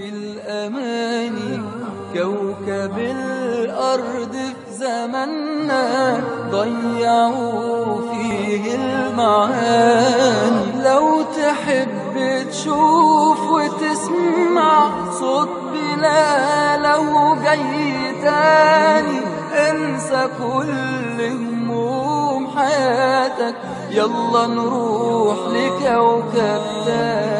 بالأمان كوكب الأرض في زمننا ضيعوا فيه المعاني لو تحب تشوف وتسمع صوت لو جاي تاني انسى كل هموم حياتك يلا نروح لكوكب تاني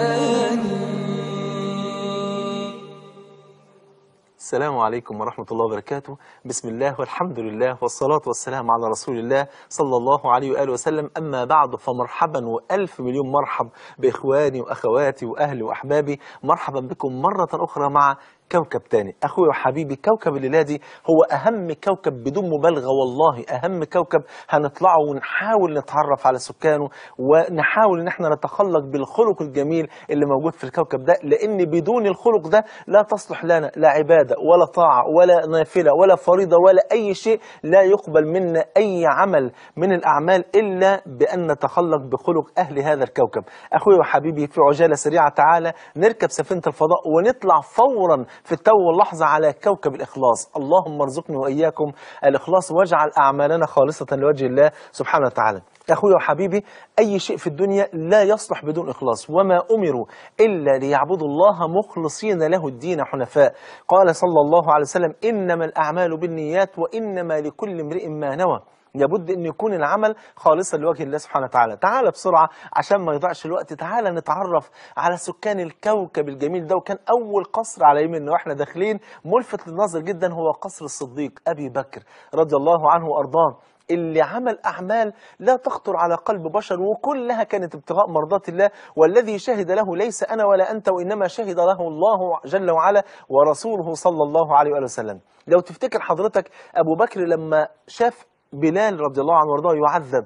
السلام عليكم ورحمة الله وبركاته بسم الله والحمد لله والصلاة والسلام على رسول الله صلى الله عليه وآله وسلم أما بعد فمرحبا وألف مليون مرحب بإخواني وأخواتي وأهلي وأحبابي مرحبا بكم مرة أخرى مع كوكب تاني أخوي وحبيبي كوكب الليلة دي هو أهم كوكب بدون مبالغة والله أهم كوكب هنطلعه ونحاول نتعرف على سكانه ونحاول إن احنا نتخلق بالخلق الجميل اللي موجود في الكوكب ده لأن بدون الخلق ده لا تصلح لنا لا عبادة ولا طاعة ولا نافلة ولا فريضة ولا أي شيء لا يقبل منا أي عمل من الأعمال إلا بأن نتخلق بخلق أهل هذا الكوكب أخوي وحبيبي في عجالة سريعة تعالى نركب سفينة الفضاء ونطلع فورا في التو واللحظة على كوكب الإخلاص اللهم ارزقني وإياكم الإخلاص واجعل أعمالنا خالصة لوجه الله سبحانه وتعالى أخوي وحبيبي أي شيء في الدنيا لا يصلح بدون إخلاص وما أمروا إلا ليعبدوا الله مخلصين له الدين حنفاء قال صلى الله عليه وسلم إنما الأعمال بالنيات وإنما لكل امرئ ما نوى لابد أن يكون العمل خالصا لوجه الله سبحانه وتعالى تعالى بسرعة عشان ما يضيعش الوقت تعالى نتعرف على سكان الكوكب الجميل ده وكان أول قصر على يمنا وإحنا داخلين ملفت للنظر جدا هو قصر الصديق أبي بكر رضي الله عنه وأرضاه اللي عمل أعمال لا تخطر على قلب بشر وكلها كانت ابتغاء مرضات الله والذي شهد له ليس أنا ولا أنت وإنما شهد له الله جل وعلا ورسوله صلى الله عليه وسلم لو تفتكر حضرتك أبو بكر لما شاف بلال رضي الله عنه وارضاه يعذب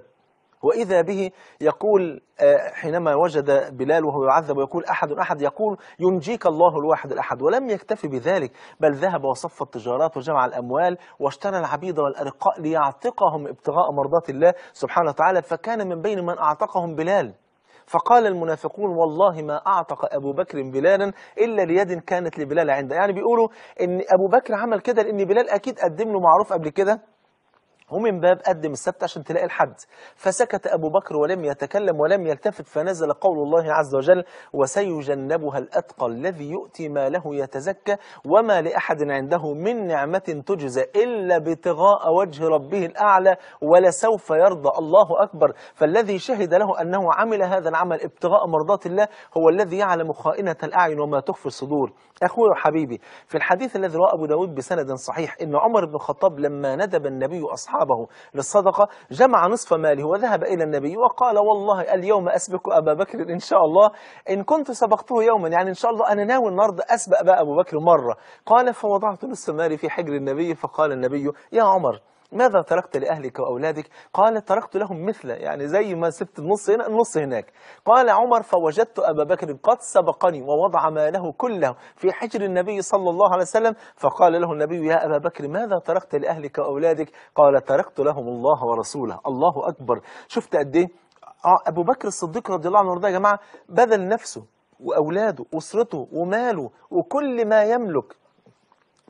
وإذا به يقول آه، حينما وجد بلال وهو يعذب ويقول أحد أحد يقول ينجيك الله الواحد الأحد ولم يكتفي بذلك بل ذهب وصف التجارات وجمع الأموال واشترى العبيد والأرقاء ليعتقهم ابتغاء مرضات الله سبحانه وتعالى فكان من بين من أعتقهم بلال فقال المنافقون والله ما أعتق أبو بكر بلالا إلا ليد كانت لبلال عنده يعني بيقولوا إن أبو بكر عمل كده لأن بلال أكيد قدم له معروف قبل كده هو من باب قدم السبت عشان تلاقي الحد فسكت أبو بكر ولم يتكلم ولم يلتفت فنزل قول الله عز وجل وسيجنبها الأتقى الذي يؤتي ما له يتزكى وما لأحد عنده من نعمة تجزى إلا ابتغاء وجه ربه الأعلى ولسوف يرضى الله أكبر فالذي شهد له أنه عمل هذا العمل ابتغاء مرضات الله هو الذي يعلم خائنة الأعين وما تخفي الصدور أخوي وحبيبي في الحديث الذي رواه أبو داود بسند صحيح إن عمر بن الخطاب لما ندب النبي أصحابه أصحابه للصدقة جمع نصف ماله وذهب إلى النبي وقال والله اليوم أسبق أبا بكر إن شاء الله إن كنت سبقته يوما يعني إن شاء الله أنا ناوي النهاردة أسبق أبا أبو بكر مرة قال فوضعت نصف مالي في حجر النبي فقال النبي يا عمر ماذا تركت لأهلك وأولادك قال تركت لهم مثل يعني زي ما سبت النص هنا النص هناك قال عمر فوجدت أبا بكر قد سبقني ووضع ماله كله في حجر النبي صلى الله عليه وسلم فقال له النبي يا أبا بكر ماذا تركت لأهلك وأولادك قال تركت لهم الله ورسوله الله أكبر شفت قد إيه آه، أبو بكر الصديق رضي الله عنه وارضاه يا جماعة بذل نفسه وأولاده وأسرته وماله وكل ما يملك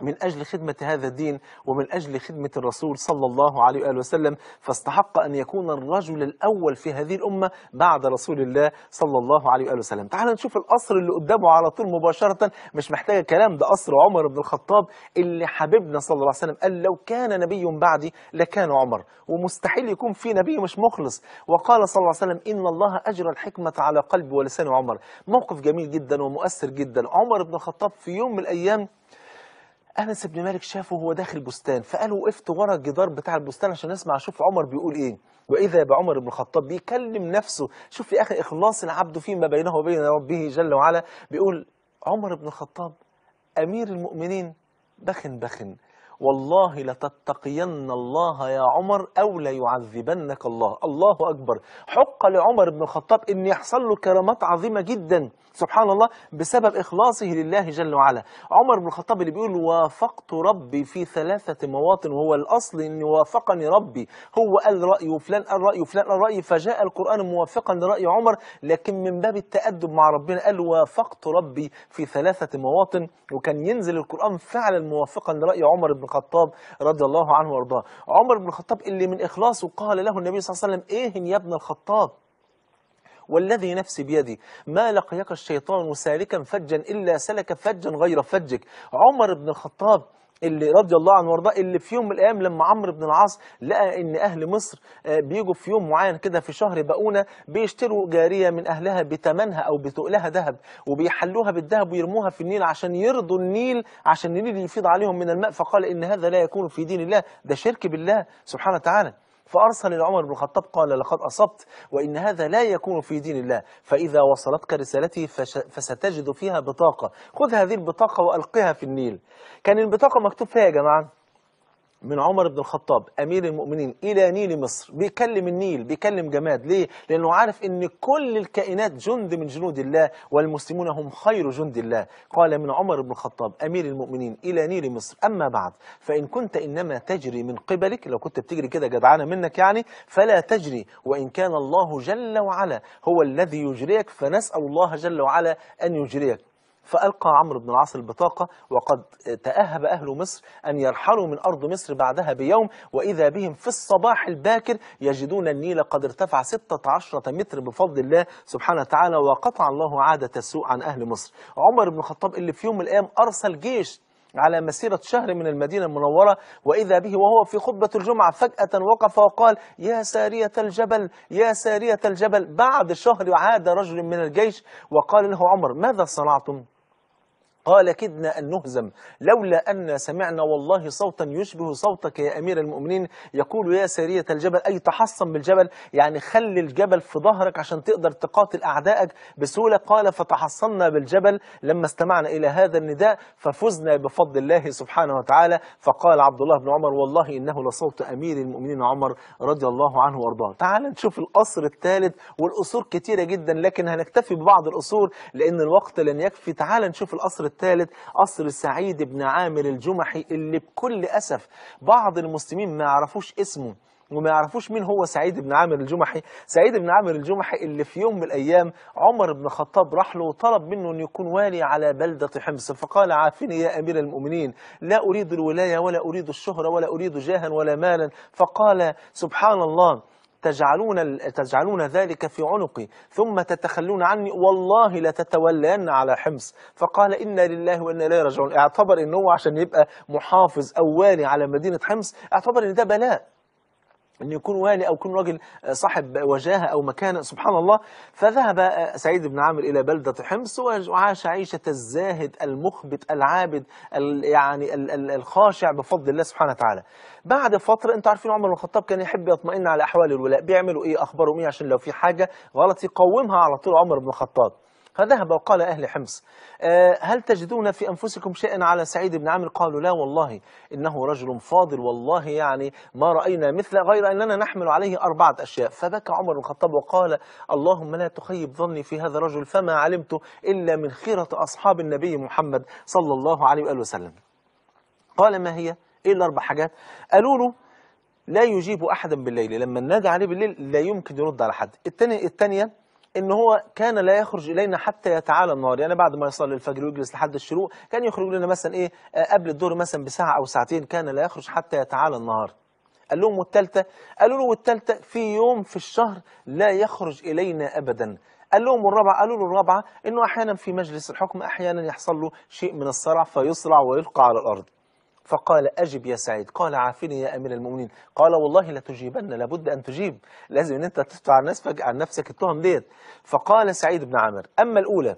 من أجل خدمة هذا الدين ومن أجل خدمة الرسول صلى الله عليه وآله وسلم فاستحق أن يكون الرجل الأول في هذه الأمة بعد رسول الله صلى الله عليه وآله وسلم تعال نشوف القصر اللي قدامه على طول مباشرة مش محتاجة كلام ده قصر عمر بن الخطاب اللي حبيبنا صلى الله عليه وسلم قال لو كان نبي بعدي لكان عمر ومستحيل يكون في نبي مش مخلص وقال صلى الله عليه وسلم إن الله أجرى الحكمة على قلب ولسان عمر موقف جميل جدا ومؤثر جدا عمر بن الخطاب في يوم من الأيام انس بن مالك شافه وهو داخل بستان فقال وقفت ورا الجدار بتاع البستان عشان اسمع اشوف عمر بيقول ايه واذا بعمر بن الخطاب بيكلم نفسه شوف يا اخي اخلاص العبد فيما بينه وبين ربه جل وعلا بيقول عمر بن الخطاب امير المؤمنين بخن بخن والله لتتقين الله يا عمر أو ليعذبنك الله الله أكبر حق لعمر بن الخطاب أن يحصل له كرامات عظيمة جدا سبحان الله بسبب إخلاصه لله جل وعلا عمر بن الخطاب اللي بيقول وافقت ربي في ثلاثة مواطن وهو الأصل أن وافقني ربي هو قال رأي وفلان قال رأي وفلان قال رأي فجاء القرآن موافقا لرأي عمر لكن من باب التأدب مع ربنا قال وافقت ربي في ثلاثة مواطن وكان ينزل القرآن فعلا موافقا لرأي عمر بن الخطاب رضي الله عنه وارضاه عمر بن الخطاب اللي من إخلاصه قال له النبي صلى الله عليه وسلم إيه يا ابن الخطاب والذي نفسي بيدي ما لقيك الشيطان سالكا فجا إلا سلك فجا غير فجك عمر بن الخطاب اللي رضي الله عنه وارضاه اللي في يوم من الايام لما عمرو بن العاص لقى ان اهل مصر آه، بيجوا في يوم معين كده في شهر بقونا بيشتروا جاريه من اهلها بثمنها او بتقلها ذهب وبيحلوها بالذهب ويرموها في النيل عشان يرضوا النيل عشان النيل يفيض عليهم من الماء فقال ان هذا لا يكون في دين الله ده شرك بالله سبحانه وتعالى فأرسل لعمر بن الخطاب قال لقد أصبت وإن هذا لا يكون في دين الله فإذا وصلتك رسالتي فستجد فيها بطاقة خذ هذه البطاقة وألقها في النيل كان البطاقة مكتوب فيها يا جماعة من عمر بن الخطاب امير المؤمنين الى نيل مصر بيكلم النيل بيكلم جماد ليه لانه عارف ان كل الكائنات جند من جنود الله والمسلمون هم خير جند الله قال من عمر بن الخطاب امير المؤمنين الى نيل مصر اما بعد فان كنت انما تجري من قبلك لو كنت بتجري كده جدعانه منك يعني فلا تجري وان كان الله جل وعلا هو الذي يجريك فنسال الله جل وعلا ان يجريك فألقى عمرو بن العاص البطاقة وقد تأهب أهل مصر أن يرحلوا من أرض مصر بعدها بيوم وإذا بهم في الصباح الباكر يجدون النيل قد ارتفع 16 متر بفضل الله سبحانه وتعالى وقطع الله عادة السوء عن أهل مصر عمر بن الخطاب اللي في يوم من الأيام أرسل جيش على مسيرة شهر من المدينة المنورة وإذا به وهو في خطبة الجمعة فجأة وقف وقال يا سارية الجبل يا سارية الجبل بعد شهر عاد رجل من الجيش وقال له عمر ماذا صنعتم قال كدنا أن نهزم لولا أن سمعنا والله صوتا يشبه صوتك يا أمير المؤمنين يقول يا سرية الجبل أي تحصن بالجبل يعني خلي الجبل في ظهرك عشان تقدر تقاتل أعدائك بسهولة قال فتحصنا بالجبل لما استمعنا إلى هذا النداء ففزنا بفضل الله سبحانه وتعالى فقال عبد الله بن عمر والله إنه لصوت أمير المؤمنين عمر رضي الله عنه وارضاه تعال نشوف القصر الثالث والأصور كتيرة جدا لكن هنكتفي ببعض الأصور لأن الوقت لن يكفي تعال نشوف القصر الثالث قصر سعيد بن عامر الجمحي اللي بكل أسف بعض المسلمين ما يعرفوش اسمه وما يعرفوش مين هو سعيد بن عامر الجمحي سعيد بن عامر الجمحي اللي في يوم من الأيام عمر بن الخطاب راح له وطلب منه أن يكون والي على بلدة حمص فقال عافني يا أمير المؤمنين لا أريد الولاية ولا أريد الشهرة ولا أريد جاها ولا مالا فقال سبحان الله تجعلون, تجعلون ذلك في عنقي ثم تتخلون عني والله لا تتولين على حمص فقال إن لله وإنا لا راجعون اعتبر أنه عشان يبقى محافظ أولي على مدينة حمص اعتبر إن ده بلاء أن يكون والي أو يكون راجل آه، صاحب وجاهة أو مكانة سبحان الله فذهب آه، سعيد بن عامر إلى بلدة حمص وعاش عيشة الزاهد المخبت العابد يعني الخاشع بفضل الله سبحانه وتعالى بعد فترة أنتوا عارفين عمر بن الخطاب كان يحب يطمئن على أحوال الولاء بيعملوا إيه أخبارهم إيه عشان لو في حاجة غلط يقومها على طول عمر بن الخطاب فذهب وقال أهل حمص آه، هل تجدون في أنفسكم شيئا على سعيد بن عامر قالوا لا والله إنه رجل فاضل والله يعني ما رأينا مثله غير أننا نحمل عليه أربعة أشياء فبكى عمر بن الخطاب وقال اللهم لا تخيب ظني في هذا الرجل فما علمت إلا من خيرة أصحاب النبي محمد صلى الله عليه وآله وسلم قال ما هي إيه الأربع حاجات قالوا له لا يجيب أحدا بالليل لما نادى عليه بالليل لا يمكن يرد على حد الثانية ان هو كان لا يخرج الينا حتى يتعالى النهار يعني بعد ما يصلي الفجر ويجلس لحد الشروق كان يخرج لنا مثلا ايه آه، قبل الظهر مثلا بساعه او ساعتين كان لا يخرج حتى يتعالى النهار قال لهم والثالثه قالوا له والثالثه في يوم في الشهر لا يخرج الينا ابدا قال لهم الرابعة قالوا له الرابعة انه احيانا في مجلس الحكم احيانا يحصل له شيء من الصرع فيصرع ويلقى على الارض فقال أجب يا سعيد قال عافني يا أمير المؤمنين قال والله لتجيبن لابد أن تجيب لازم أن أنت تدفع عن نفسك, عن نفسك التهم ديت فقال سعيد بن عامر أما الأولى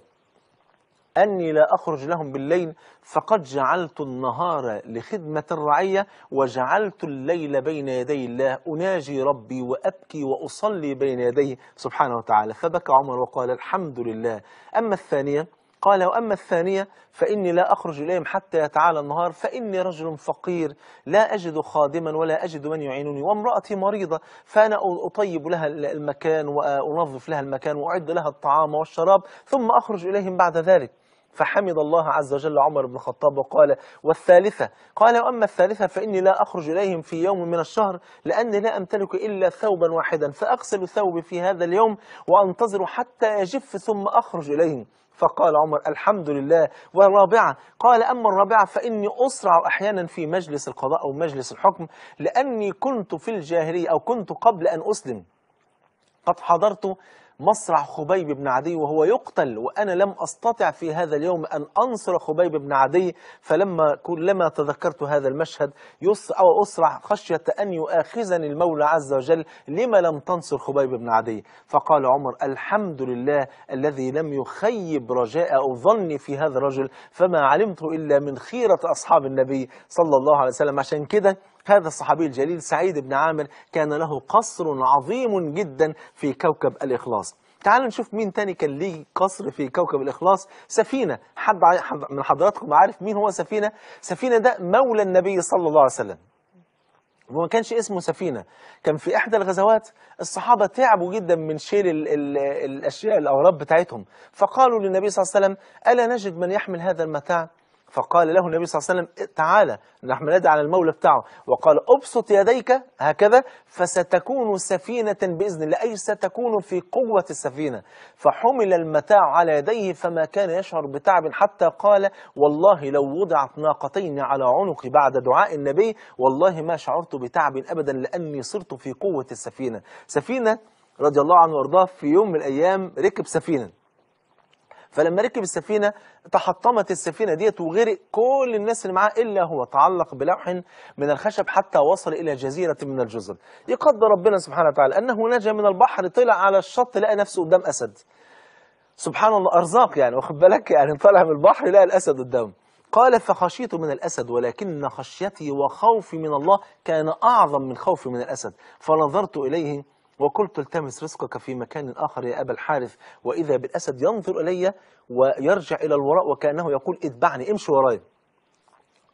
أني لا أخرج لهم بالليل فقد جعلت النهار لخدمة الرعية وجعلت الليل بين يدي الله أناجي ربي وأبكي وأصلي بين يديه سبحانه وتعالى فبكى عمر وقال الحمد لله أما الثانية قال وأما الثانية فإني لا أخرج إليهم حتى يتعالى النهار فإني رجل فقير لا أجد خادما ولا أجد من يعينني وامرأتي مريضة فأنا أطيب لها المكان وأنظف لها المكان وأعد لها الطعام والشراب ثم أخرج إليهم بعد ذلك فحمد الله عز وجل عمر بن الخطاب وقال والثالثة قال وأما الثالثة فإني لا أخرج إليهم في يوم من الشهر لأني لا أمتلك إلا ثوبا واحدا فأغسل ثوبي في هذا اليوم وأنتظر حتى يجف ثم أخرج إليهم فقال عمر الحمد لله والرابعة قال أما الرابعة فإني أسرع أحيانا في مجلس القضاء أو مجلس الحكم لأني كنت في الجاهلية أو كنت قبل أن أسلم قد حضرت مصرع خبيب بن عدي وهو يقتل وأنا لم أستطع في هذا اليوم أن أنصر خبيب بن عدي فلما كلما تذكرت هذا المشهد يص أو أسرع خشية أن يؤاخذني المولى عز وجل لما لم تنصر خبيب بن عدي فقال عمر الحمد لله الذي لم يخيب رجاء أو ظني في هذا الرجل فما علمت إلا من خيرة أصحاب النبي صلى الله عليه وسلم عشان كده هذا الصحابي الجليل سعيد بن عامر كان له قصر عظيم جدا في كوكب الإخلاص تعالوا نشوف مين تاني كان ليه قصر في كوكب الإخلاص سفينة حد من حضراتكم عارف مين هو سفينة سفينة ده مولى النبي صلى الله عليه وسلم وما كانش اسمه سفينة كان في إحدى الغزوات الصحابة تعبوا جدا من شيل الـ الـ الأشياء الأوراب بتاعتهم فقالوا للنبي صلى الله عليه وسلم ألا نجد من يحمل هذا المتاع فقال له النبي صلى الله عليه وسلم إيه، تعالى نحن ندعي على المولى بتاعه وقال ابسط يديك هكذا فستكون سفينة بإذن الله أي ستكون في قوة السفينة فحمل المتاع على يديه فما كان يشعر بتعب حتى قال والله لو وضعت ناقتين على عنقي بعد دعاء النبي والله ما شعرت بتعب أبدا لأني صرت في قوة السفينة سفينة رضي الله عنه وارضاه في يوم من الأيام ركب سفينة فلما ركب السفينة تحطمت السفينة ديت وغرق كل الناس اللي معاه إلا هو تعلق بلوح من الخشب حتى وصل إلى جزيرة من الجزر يقدر ربنا سبحانه وتعالى أنه نجا من البحر طلع على الشط لقى نفسه قدام أسد سبحان الله أرزاق يعني واخد بالك يعني طالع من البحر لقى الأسد قدامه قال فخشيت من الأسد ولكن خشيتي وخوفي من الله كان أعظم من خوفي من الأسد فنظرت إليه وقلت تلتمس رزقك في مكان آخر يا أبا الحارث وإذا بالأسد ينظر إلي ويرجع إلى الوراء وكأنه يقول اتبعني امشي وراي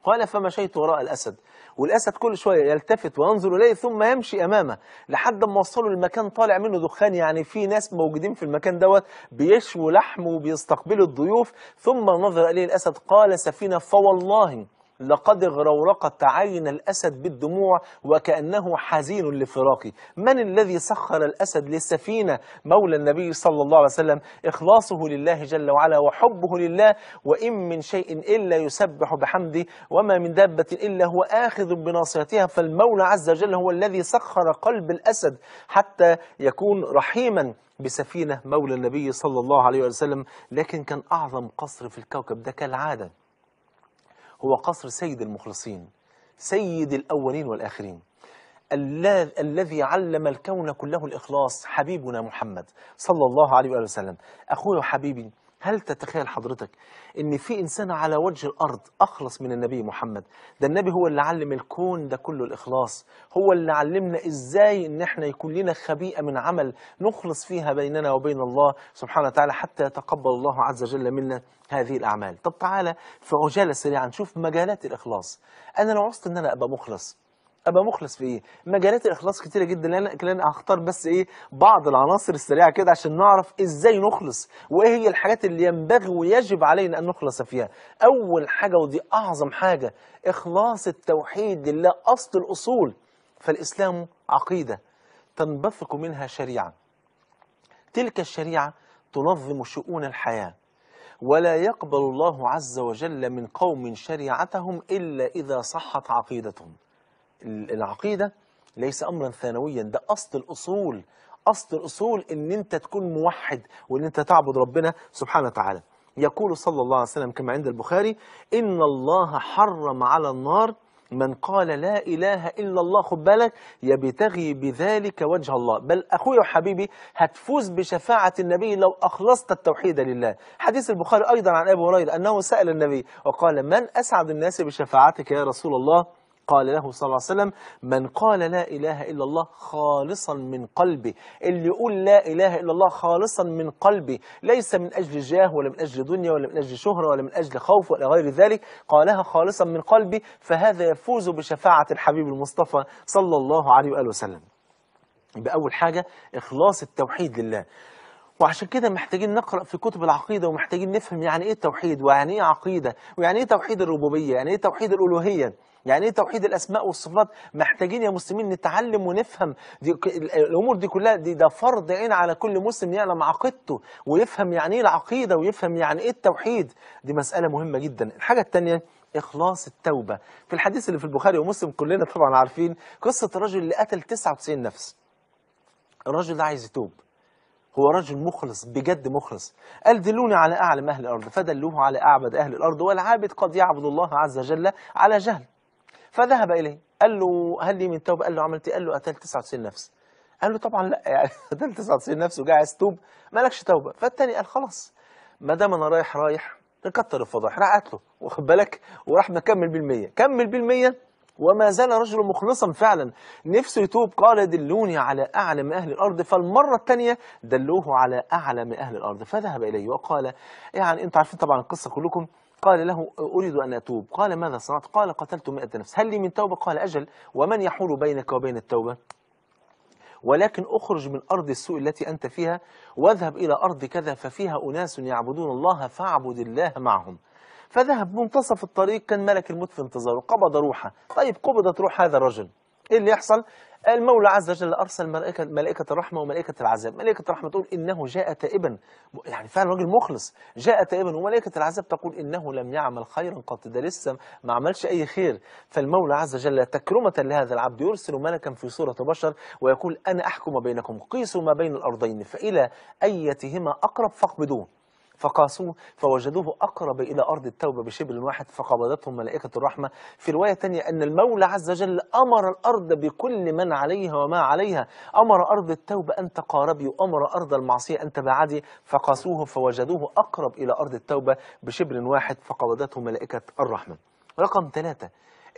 قال فمشيت وراء الأسد والأسد كل شوية يلتفت وينظر إليه ثم يمشي أمامه لحد ما وصلوا المكان طالع منه دخان يعني في ناس موجودين في المكان دوت بيشووا لحم وبيستقبلوا الضيوف ثم نظر إليه الأسد قال سفينة فوالله لقد اغرورقت عين الأسد بالدموع وكأنه حزين لفراقي من الذي سخر الأسد للسفينة مولى النبي صلى الله عليه وسلم إخلاصه لله جل وعلا وحبه لله وإن من شيء إلا يسبح بحمده وما من دابة إلا هو آخذ بناصيتها فالمولى عز وجل هو الذي سخر قلب الأسد حتى يكون رحيما بسفينة مولى النبي صلى الله عليه وسلم لكن كان أعظم قصر في الكوكب ده كالعادة هو قصر سيد المخلصين سيد الأولين والآخرين الذي علم الكون كله الإخلاص حبيبنا محمد صلى الله عليه وآله وسلم أخوي وحبيبي هل تتخيل حضرتك ان في انسان على وجه الارض اخلص من النبي محمد ده النبي هو اللي علم الكون ده كله الاخلاص هو اللي علمنا ازاي ان احنا يكون لنا خبيئه من عمل نخلص فيها بيننا وبين الله سبحانه وتعالى حتى يتقبل الله عز وجل منا هذه الاعمال طب تعالى في عجاله سريعه نشوف مجالات الاخلاص انا لو عصت ان انا ابقى مخلص ابقى مخلص في ايه مجالات الاخلاص كتيره جدا لان انا هختار بس ايه بعض العناصر السريعه كده عشان نعرف ازاي نخلص وايه هي الحاجات اللي ينبغي ويجب علينا ان نخلص فيها اول حاجه ودي اعظم حاجه اخلاص التوحيد لله اصل الاصول فالاسلام عقيده تنبثق منها شريعه تلك الشريعه تنظم شؤون الحياه ولا يقبل الله عز وجل من قوم شريعتهم الا اذا صحت عقيدتهم العقيدة ليس أمرا ثانويا ده أصل الأصول أصل الأصول أن أنت تكون موحد وأن أنت تعبد ربنا سبحانه وتعالى يقول صلى الله عليه وسلم كما عند البخاري إن الله حرم على النار من قال لا إله إلا الله خد بالك يبتغي بذلك وجه الله بل أخوي وحبيبي هتفوز بشفاعة النبي لو أخلصت التوحيد لله حديث البخاري أيضا عن أبي هريرة أنه سأل النبي وقال من أسعد الناس بشفاعتك يا رسول الله قال له صلى الله عليه وسلم من قال لا إله إلا الله خالصا من قلبي اللي يقول لا إله إلا الله خالصا من قلبي ليس من أجل جاه ولا من أجل دنيا ولا من أجل شهرة ولا من أجل خوف ولا غير ذلك قالها خالصا من قلبي فهذا يفوز بشفاعة الحبيب المصطفى صلى الله عليه وآله وسلم يبقى أول حاجة إخلاص التوحيد لله وعشان كده محتاجين نقرأ في كتب العقيدة ومحتاجين نفهم يعني إيه التوحيد ويعني إيه عقيدة ويعني إيه توحيد الربوبية يعني إيه توحيد الألوهية يعني ايه توحيد الاسماء والصفات محتاجين يا مسلمين نتعلم ونفهم دي الامور دي كلها دي ده فرض عين على كل مسلم يعلم عقيدته ويفهم يعني ايه العقيده ويفهم يعني ايه التوحيد دي مساله مهمه جدا الحاجه الثانيه إخلاص التوبة في الحديث اللي في البخاري ومسلم كلنا طبعا عارفين قصة الرجل اللي قتل 99 نفس الرجل ده عايز يتوب هو رجل مخلص بجد مخلص قال دلوني على أعلم أهل الأرض فدلوه على أعبد أهل الأرض والعابد قد يعبد الله عز وجل على جهل فذهب إليه قال له هل لي من توبة قال له عملت إيه؟ قال له قتلت 99 نفس قال له طبعا لا يعني قتلت 99 نفس وجاي عايز توب مالكش توبة فالتاني قال خلاص ما دام أنا رايح رايح نكتر الفضايح راح قتله واخد بالك وراح مكمل بال100 كمل بال100 وما زال رجل مخلصا فعلا نفسه يتوب قال دلوني على أعلم أهل الأرض فالمرة الثانية دلوه على أعلم أهل الأرض فذهب إليه وقال يعني أنتوا عارفين طبعا القصة كلكم قال له أريد أن أتوب قال ماذا صنعت قال قتلت مئة نفس هل لي من توبة قال أجل ومن يحول بينك وبين التوبة ولكن أخرج من أرض السوء التي أنت فيها واذهب إلى أرض كذا ففيها أناس يعبدون الله فاعبد الله معهم فذهب منتصف الطريق كان ملك الموت في انتظاره قبض روحه طيب قبضت روح هذا الرجل ايه اللي يحصل المولى عز وجل أرسل ملائكة, ملائكة الرحمة وملائكة العذاب ملائكة الرحمة تقول إنه جاء تائبا يعني فعلا راجل مخلص جاء تائبا وملائكة العذاب تقول إنه لم يعمل خيرا قط ده لسه ما عملش أي خير فالمولى عز وجل تكرمة لهذا العبد يرسل ملكا في صورة بشر ويقول أنا أحكم بينكم قيسوا ما بين الأرضين فإلى أيتهما أقرب فاقبضوه فقاسوه فوجدوه أقرب إلى أرض التوبة بشبل واحد فقبضتهم ملائكة الرحمة في رواية تانية أن المولى عز وجل أمر الأرض بكل من عليها وما عليها أمر أرض التوبة أن تقاربي وأمر أرض المعصية أن تبعدي فقاسوه فوجدوه أقرب إلى أرض التوبة بشبل واحد فقبضته ملائكة الرحمة رقم ثلاثة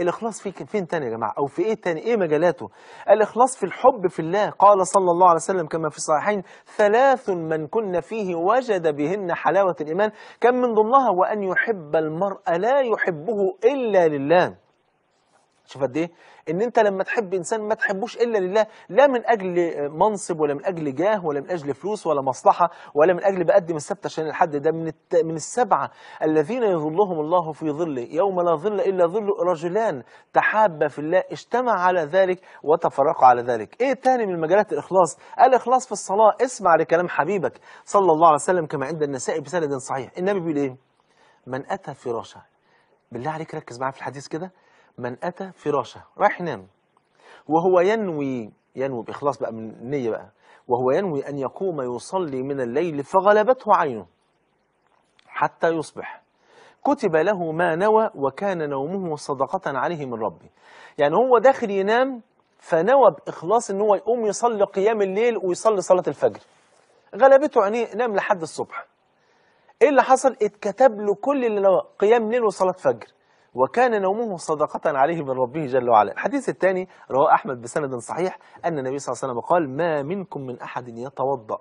الاخلاص في فين تاني يا جماعه او في ايه تاني ايه مجالاته الاخلاص في الحب في الله قال صلى الله عليه وسلم كما في الصحيحين ثلاث من كن فيه وجد بهن حلاوه الايمان كان من ضمنها وان يحب المرء لا يحبه الا لله شوف قد ايه ان انت لما تحب انسان ما تحبوش الا لله لا من اجل منصب ولا من اجل جاه ولا من اجل فلوس ولا مصلحه ولا من اجل بقدم السبت عشان الحد ده من الت... من السبعه الذين يظلهم الله في ظله يوم لا ظل الا ظل رجلان تحابا في الله اجتمع على ذلك وتفرقا على ذلك ايه تاني من مجالات الاخلاص الاخلاص في الصلاه اسمع لكلام حبيبك صلى الله عليه وسلم كما عند النسائي بسند صحيح النبي بيقول ايه من اتى فراشه بالله عليك ركز معايا في الحديث كده من أتى فراشه رايح ينام وهو ينوي ينوي بإخلاص بقى من النية بقى وهو ينوي أن يقوم يصلي من الليل فغلبته عينه حتى يصبح كتب له ما نوى وكان نومه صدقة عليه من ربه يعني هو داخل ينام فنوى بإخلاص أن هو يقوم يصلي قيام الليل ويصلي صلاة الفجر غلبته عينيه نام لحد الصبح ايه اللي حصل اتكتب له كل اللي نوى قيام ليل وصلاة فجر وكان نومه صدقة عليه من ربه جل وعلا الحديث الثاني رواه أحمد بسند صحيح أن النبي صلى الله عليه وسلم قال ما منكم من أحد يتوضأ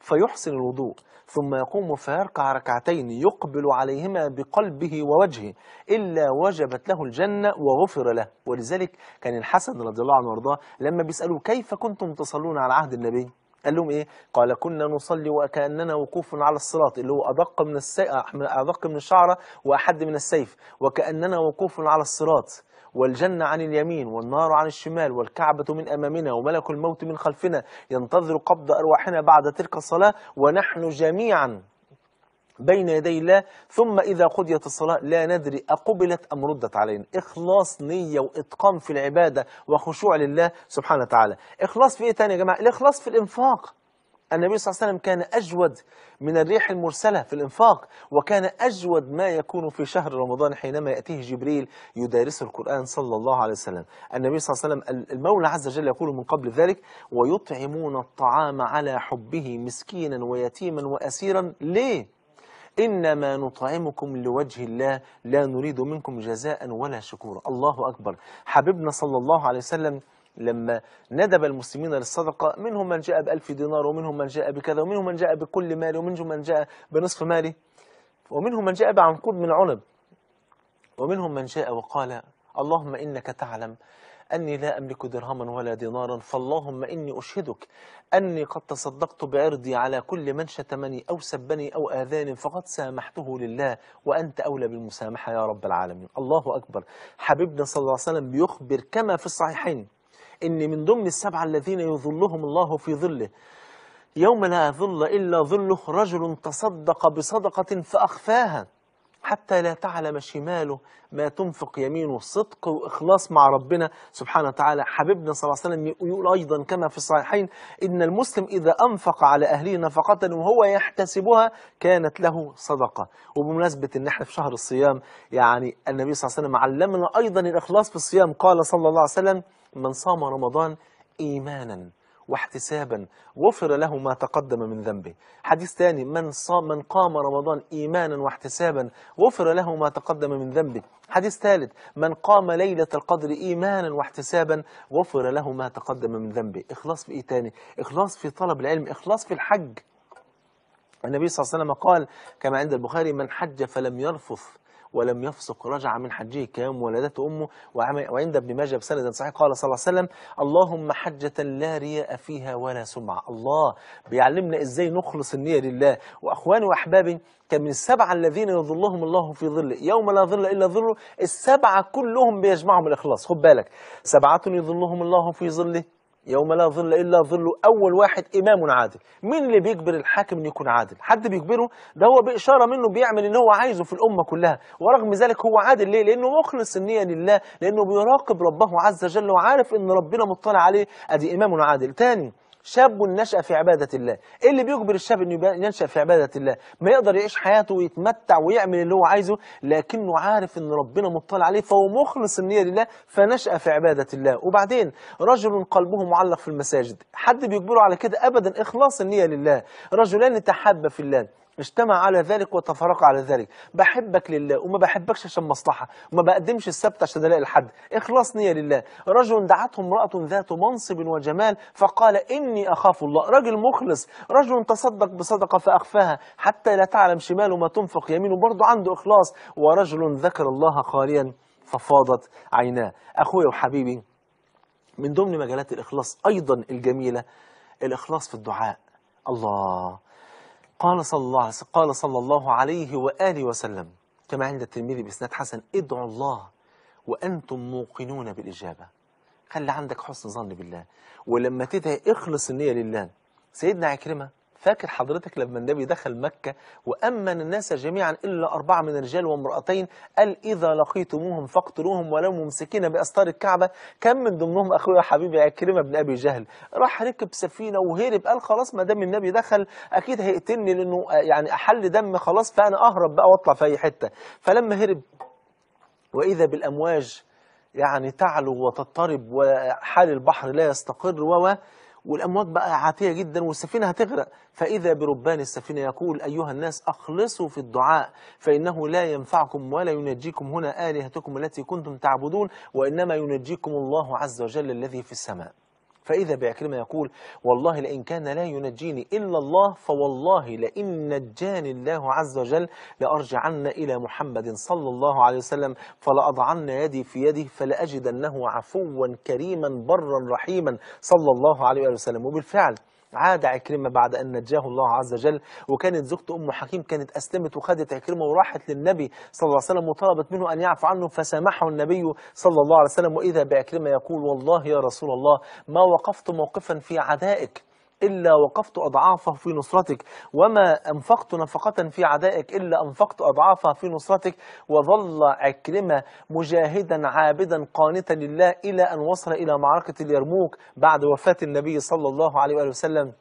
فيحسن الوضوء ثم يقوم فيركع ركعتين يقبل عليهما بقلبه ووجهه إلا وجبت له الجنة وغفر له ولذلك كان الحسن رضي الله عنه وارضاه لما بيسألوا كيف كنتم تصلون على عهد النبي قال لهم ايه قال كنا نصلي وكاننا وقوف على الصراط اللي هو ادق من السي... ادق من الشعره واحد من السيف وكاننا وقوف على الصراط والجنة عن اليمين والنار عن الشمال والكعبة من أمامنا وملك الموت من خلفنا ينتظر قبض أرواحنا بعد تلك الصلاة ونحن جميعا بين يدي الله ثم إذا قضيت الصلاة لا ندري أقبلت أم ردت علينا إخلاص نية وإتقان في العبادة وخشوع لله سبحانه وتعالى إخلاص في إيه تاني يا جماعة الإخلاص في الإنفاق النبي صلى الله عليه وسلم كان أجود من الريح المرسلة في الإنفاق وكان أجود ما يكون في شهر رمضان حينما يأتيه جبريل يدارسه القرآن صلى الله عليه وسلم النبي صلى الله عليه وسلم المولى عز وجل يقول من قبل ذلك ويطعمون الطعام على حبه مسكينا ويتيما وأسيرا ليه؟ إنما نطعمكم لوجه الله لا نريد منكم جزاء ولا شكورا الله أكبر حبيبنا صلى الله عليه وسلم لما ندب المسلمين للصدقة منهم من جاء بألف دينار ومنهم من جاء بكذا ومنهم من جاء بكل مال ومنهم من جاء بنصف ماله ومنهم من جاء بعنقود من عنب ومنهم من جاء وقال اللهم إنك تعلم أني لا أملك درهما ولا دينارا فاللهم إني أشهدك أني قد تصدقت بعرضي على كل من شتمني أو سبني أو آذاني فقد سامحته لله وأنت أولى بالمسامحة يا رب العالمين الله أكبر حبيبنا صلى الله عليه وسلم بيخبر كما في الصحيحين إن من ضمن السبعة الذين يظلهم الله في ظله يوم لا ظل إلا ظله رجل تصدق بصدقة فأخفاها حتى لا تعلم شماله ما تنفق يمينه صدق وإخلاص مع ربنا سبحانه وتعالى حبيبنا صلى الله عليه وسلم يقول أيضا كما في الصحيحين إن المسلم إذا أنفق على أهله نفقة وهو يحتسبها كانت له صدقة وبمناسبة إن إحنا في شهر الصيام يعني النبي صلى الله عليه وسلم علمنا أيضا الإخلاص في الصيام قال صلى الله عليه وسلم من صام رمضان إيمانا واحتسابا غفر له ما تقدم من ذنبه حديث ثاني من صام من قام رمضان إيمانا واحتسابا غفر له ما تقدم من ذنبه حديث ثالث من قام ليلة القدر إيمانا واحتسابا غفر له ما تقدم من ذنبه إخلاص في إيه تاني إخلاص في طلب العلم إخلاص في الحج النبي صلى الله عليه وسلم قال كما عند البخاري من حج فلم يرفث ولم يفسق رجع من حجه كام ولدته أمه وعند ابن ماجه بسند صحيح قال صلى الله عليه وسلم اللهم حجة لا رياء فيها ولا سمعة الله بيعلمنا إزاي نخلص النية لله وأخواني وأحبابي كان من السبعة الذين يظلهم الله في ظله يوم لا ظل إلا ظله السبعة كلهم بيجمعهم الإخلاص خد بالك سبعة يظلهم الله في ظله يوم لا ظل الا ظله اول واحد امام عادل مين اللي بيجبر الحاكم ان يكون عادل حد بيجبره ده هو باشاره منه بيعمل ان هو عايزه في الامه كلها ورغم ذلك هو عادل ليه لانه مخلص النيه لله لانه بيراقب ربه عز وجل وعارف ان ربنا مطلع عليه ادي امام عادل تاني شاب نشأ في عبادة الله إيه اللي بيجبر الشاب أنه ينشأ في عبادة الله ما يقدر يعيش حياته ويتمتع ويعمل اللي هو عايزه لكنه عارف أن ربنا مطلع عليه فهو مخلص النية لله فنشأ في عبادة الله وبعدين رجل قلبه معلق في المساجد حد بيجبره على كده أبدا إخلاص النية لله رجلان تحابا في الله اجتمع على ذلك وتفرق على ذلك بحبك لله وما بحبكش عشان مصلحة وما بقدمش السبت عشان الاقي لحد اخلاص نية لله رجل دعته امرأة ذات منصب وجمال فقال إني أخاف الله رجل مخلص رجل تصدق بصدقة فأخفاها حتى لا تعلم شماله ما تنفق يمينه برضه عنده إخلاص ورجل ذكر الله خاليا ففاضت عيناه أخوي وحبيبي من ضمن مجالات الإخلاص أيضا الجميلة الإخلاص في الدعاء الله قال صلى الله قال صلى الله عليه وآله وسلم كما عند الترمذي بإسناد حسن ادعوا الله وأنتم موقنون بالإجابة خلي عندك حسن ظن بالله ولما تدعي اخلص النية لله سيدنا عكرمة فاكر حضرتك لما النبي دخل مكة وأمن الناس جميعا إلا أربعة من الرجال وامرأتين قال إذا لقيتموهم فاقتلوهم ولو ممسكين بأستار الكعبة كم من ضمنهم أخويا حبيبي عكرمة بن أبي جهل راح ركب سفينة وهرب قال خلاص ما دام النبي دخل أكيد هيقتلني لأنه يعني أحل دم خلاص فأنا أهرب بقى وأطلع في أي حتة فلما هرب وإذا بالأمواج يعني تعلو وتضطرب وحال البحر لا يستقر و والأمواج بقى عاتية جدا والسفينة هتغرق فإذا بربان السفينة يقول أيها الناس أخلصوا في الدعاء فإنه لا ينفعكم ولا ينجيكم هنا آلهتكم التي كنتم تعبدون وإنما ينجيكم الله عز وجل الذي في السماء فإذا بعكرمة يقول والله لئن كان لا ينجيني إلا الله فوالله لئن نجاني الله عز وجل لأرجعن إلى محمد صلى الله عليه وسلم فلأضعن يدي في يده فلأجدنه عفوا كريما برا رحيما صلى الله عليه وسلم وبالفعل عاد عكرمة بعد أن نجاه الله عز وجل وكانت زوجته أم حكيم كانت أسلمت وخدت عكرمة وراحت للنبي صلى الله عليه وسلم وطلبت منه أن يعفو عنه فسامحه النبي صلى الله عليه وسلم وإذا بعكرمة يقول والله يا رسول الله ما وقفت موقفا في عدائك إلا وقفت أضعافه في نصرتك وما أنفقت نفقة في عدائك إلا أنفقت أضعافها في نصرتك وظل عكرمة مجاهدا عابدا قانتا لله إلى أن وصل إلى معركة اليرموك بعد وفاة النبي صلى الله عليه وآله وسلم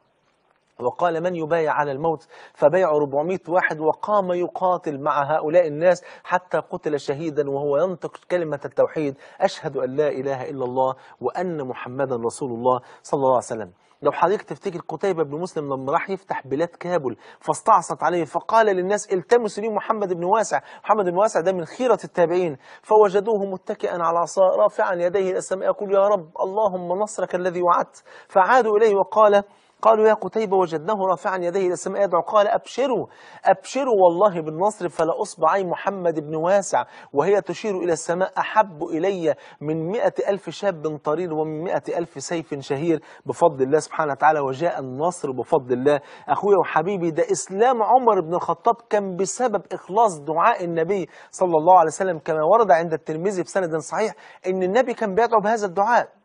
وقال من يبايع على الموت فبيع 400 واحد وقام يقاتل مع هؤلاء الناس حتى قتل شهيدا وهو ينطق كلمة التوحيد أشهد أن لا إله إلا الله وأن محمدا رسول الله صلى الله عليه وسلم لو حضرتك تفتكر قتيبة بن مسلم لما راح يفتح بلاد كابل فاستعصت عليه فقال للناس التمسوا لي محمد بن واسع محمد بن واسع ده من خيرة التابعين فوجدوه متكئا على عصا رافعا يديه إلى السماء يقول يا رب اللهم نصرك الذي وعدت فعادوا إليه وقال قالوا يا قتيبة وجدناه رافعا يديه إلى السماء يدعو قال أبشروا أبشروا والله بالنصر فلا أصبعي محمد بن واسع وهي تشير إلى السماء أحب إلي من مئة ألف شاب طرير ومن مئة ألف سيف شهير بفضل الله سبحانه وتعالى وجاء النصر بفضل الله أخويا وحبيبي ده إسلام عمر بن الخطاب كان بسبب إخلاص دعاء النبي صلى الله عليه وسلم كما ورد عند الترمذي بسند صحيح إن النبي كان بيدعو بهذا الدعاء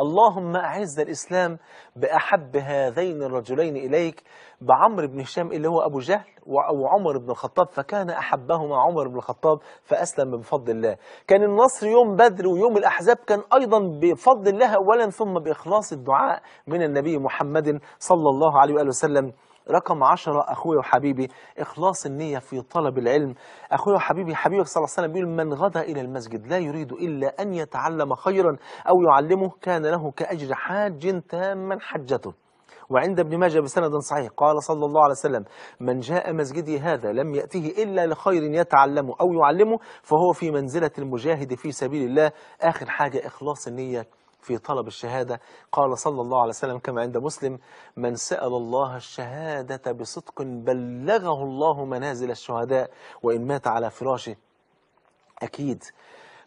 اللهم أعز الإسلام بأحب هذين الرجلين إليك بعمر بن هشام اللي هو أبو جهل وعمر بن الخطاب فكان أحبهما عمر بن الخطاب فأسلم بفضل الله كان النصر يوم بدر ويوم الأحزاب كان أيضا بفضل الله أولا ثم بإخلاص الدعاء من النبي محمد صلى الله عليه وآله وسلم رقم عشرة أخويا وحبيبي إخلاص النية في طلب العلم أخويا وحبيبي حبيبك صلى الله عليه وسلم بيقول من غدا إلى المسجد لا يريد إلا أن يتعلم خيرا أو يعلمه كان له كأجر حاج تاما حجته وعند ابن ماجه بسند صحيح قال صلى الله عليه وسلم من جاء مسجدي هذا لم يأته إلا لخير يتعلمه أو يعلمه فهو في منزلة المجاهد في سبيل الله آخر حاجة إخلاص النية في طلب الشهادة قال صلى الله عليه وسلم كما عند مسلم من سأل الله الشهادة بصدق بلغه الله منازل الشهداء وإن مات على فراشه أكيد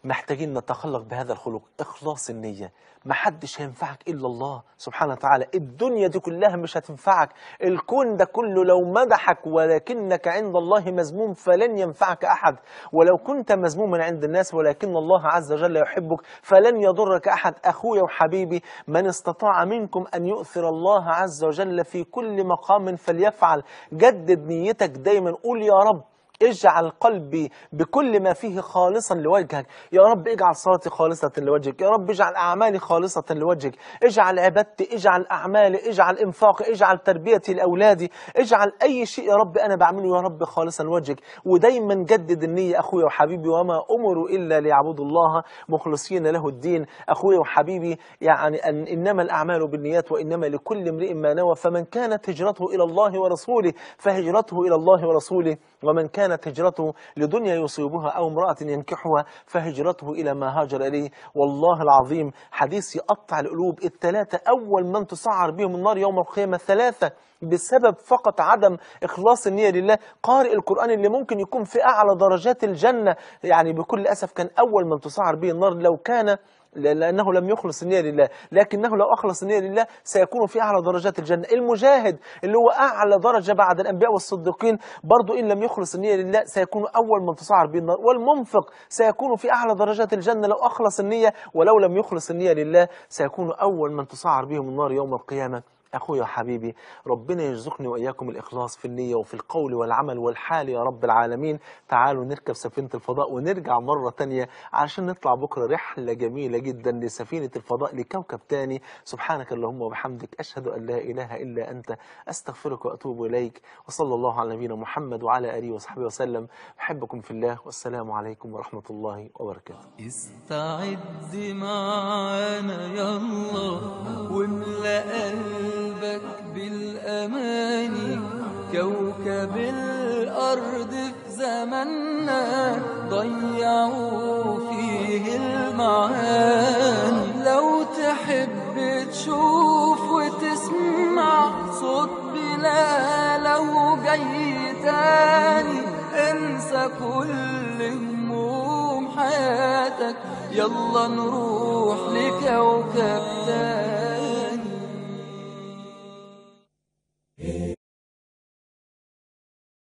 محتاجين نتخلق بهذا الخلق إخلاص النية محدش هينفعك إلا الله سبحانه وتعالى الدنيا دي كلها مش هتنفعك الكون ده كله لو مدحك ولكنك عند الله مذموم فلن ينفعك أحد ولو كنت مذموما عند الناس ولكن الله عز وجل يحبك فلن يضرك أحد أخويا وحبيبي من استطاع منكم أن يؤثر الله عز وجل في كل مقام فليفعل جدد نيتك دايما قول يا رب اجعل قلبي بكل ما فيه خالصا لوجهك يا رب اجعل صلاتي خالصة لوجهك يا رب اجعل أعمالي خالصة لوجهك اجعل عبادتي اجعل أعمالي اجعل إنفاقي اجعل تربيتي لأولادي اجعل أي شيء يا رب أنا بعمله يا رب خالصا لوجهك ودايما جدد النية أخويا وحبيبي وما أمروا إلا ليعبدوا الله مخلصين له الدين أخويا وحبيبي يعني أن إنما الأعمال بالنيات وإنما لكل امرئ ما نوى فمن كانت هجرته إلى الله ورسوله فهجرته إلى الله ورسوله ومن كان كانت هجرته لدنيا يصيبها أو امرأة ينكحها فهجرته إلى ما هاجر إليه والله العظيم حديث يقطع القلوب الثلاثة أول من تسعر بهم النار يوم القيامة ثلاثة بسبب فقط عدم إخلاص النية لله قارئ القرآن اللي ممكن يكون في أعلى درجات الجنة يعني بكل أسف كان أول من تسعر به النار لو كان لأنه لم يخلص النية لله لكنه لو أخلص النية لله سيكون في أعلى درجات الجنة المجاهد اللي هو أعلى درجة بعد الأنبياء والصديقين برضو إن لم يخلص النية لله سيكون أول من تصعر به النار والمنفق سيكون في أعلى درجات الجنة لو أخلص النية ولو لم يخلص النية لله سيكون أول من تصعر بهم النار يوم القيامة أخويا حبيبي ربنا يرزقني وإياكم الإخلاص في النية وفي القول والعمل والحال يا رب العالمين تعالوا نركب سفينة الفضاء ونرجع مرة تانية عشان نطلع بكرة رحلة جميلة جدا لسفينة الفضاء لكوكب تاني سبحانك اللهم وبحمدك أشهد أن لا إله إلا أنت أستغفرك وأتوب إليك وصلى الله على نبينا محمد وعلى آله وصحبه وسلم بحبكم في الله والسلام عليكم ورحمة الله وبركاته استعد معانا يلا واملأ لك بالأماني كوكب الأرض في زمننا ضيعوا فيه المعاني لو تحب تشوف وتسمع صوت بلا لو جاي تاني انسى كل هموم حياتك يلا نروح لكوكب تاني